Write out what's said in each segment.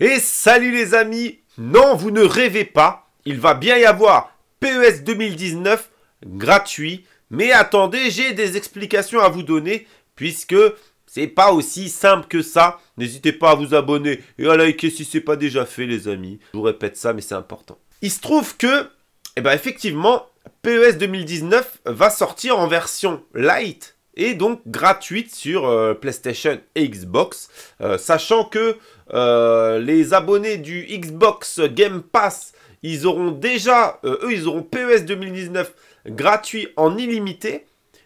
Et salut les amis Non, vous ne rêvez pas, il va bien y avoir PES 2019 gratuit, mais attendez, j'ai des explications à vous donner puisque c'est pas aussi simple que ça. N'hésitez pas à vous abonner et à liker si c'est pas déjà fait les amis. Je vous répète ça mais c'est important. Il se trouve que eh ben effectivement PES 2019 va sortir en version light et donc gratuite sur euh, PlayStation et Xbox, euh, sachant que euh, les abonnés du Xbox Game Pass, ils auront déjà, eux, ils auront PES 2019 gratuit en illimité,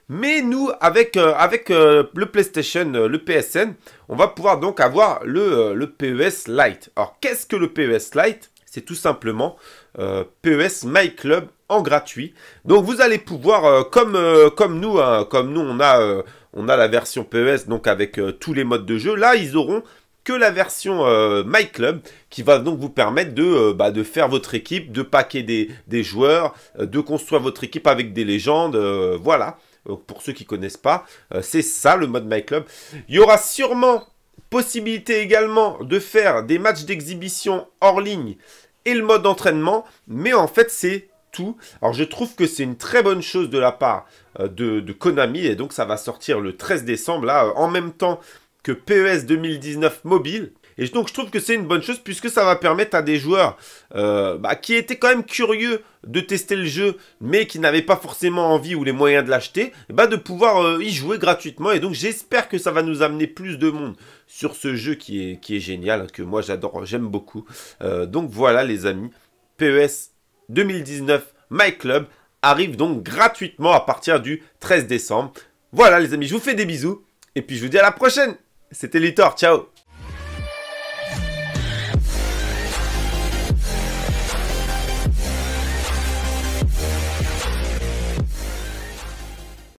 mais nous, avec, avec le PlayStation, le PSN, on va pouvoir donc avoir le, le PES Lite. Alors, qu'est-ce que le PES Lite c'est tout simplement euh, PES My Club en gratuit. Donc vous allez pouvoir, euh, comme, euh, comme nous, hein, comme nous on a, on a la version PES donc avec tous les modes de jeu, là ils auront que la version My Club qui va donc vous permettre de, bah, de faire votre équipe, de paquer des, joueurs, de construire votre équipe avec des légendes, voilà. pour ceux qui ne connaissent pas, c'est ça le mode My Club. Il y aura sûrement Possibilité également de faire des matchs d'exhibition hors ligne et le mode d'entraînement. mais en fait c'est tout. Alors je trouve que c'est une très bonne chose de la part euh, de, Konami et donc ça va sortir le 13 décembre là euh, en même temps que PES 2019 mobile. Et donc je trouve que c'est une bonne chose puisque ça va permettre à des joueurs euh, bah, qui étaient quand même curieux de tester le jeu mais qui n'avaient pas forcément envie ou les moyens de l'acheter, eh ben, de pouvoir euh, y jouer gratuitement. Et donc j'espère que ça va nous amener plus de monde sur ce jeu qui est, génial, que moi j'adore, j'aime beaucoup. Euh, donc voilà les amis, PES 2019 My Club arrive donc gratuitement à partir du 13 décembre. Voilà les amis, je vous fais des bisous et puis je vous dis à la prochaine. C'était Litor, ciao